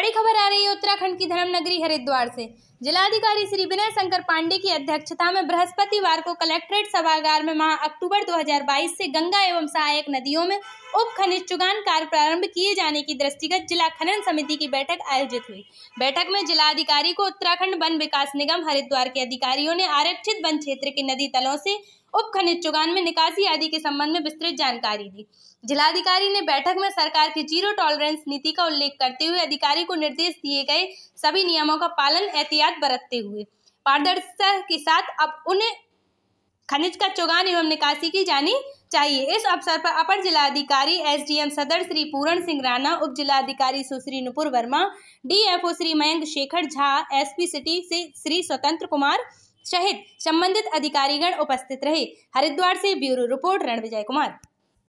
बड़ी खबर आ रही है उत्तराखंड की धर्मनगरी हरिद्वार से जिलाधिकारी श्री विनय शंकर पांडे की अध्यक्षता में बृहस्पतिवार को कलेक्ट्रेट सभागार में माह अक्टूबर 2022 से गंगा एवं सहायक नदियों में उप खनिज चुगान कार्य प्रारंभ किए जाने की दृष्टिगत जिला खनन समिति की बैठक आयोजित हुई बैठक में जिलाधिकारी को उत्तराखंड वन विकास निगम हरिद्वार के अधिकारियों ने आरक्षित वन क्षेत्र के नदी तलों से उप खनिज चुगान में निकासी आदि के संबंध में विस्तृत जानकारी दी जिलाधिकारी ने बैठक में सरकार की जीरो टॉलरेंस नीति का उल्लेख करते हुए अधिकारी को निर्देश दिए गए सभी नियमों का पालन एहतियात बरतते हुए पारदर्शिता के साथ अब उन्हें खनिज का चुगान एवं निकासी की जानी चाहिए इस अवसर पर अपर जिलाधिकारी एसडीएम सदर श्री पूरण सिंह राणा उप जिलाधिकारी Sushri Nupur Verma DFO Shri Mayank Shekhar Jha SP city से श्री स्वतंत्र कुमार सहित संबंधित अधिकारीगण उपस्थित रहे हरिद्वार से ब्यूरो रिपोर्ट रणविजय कुमार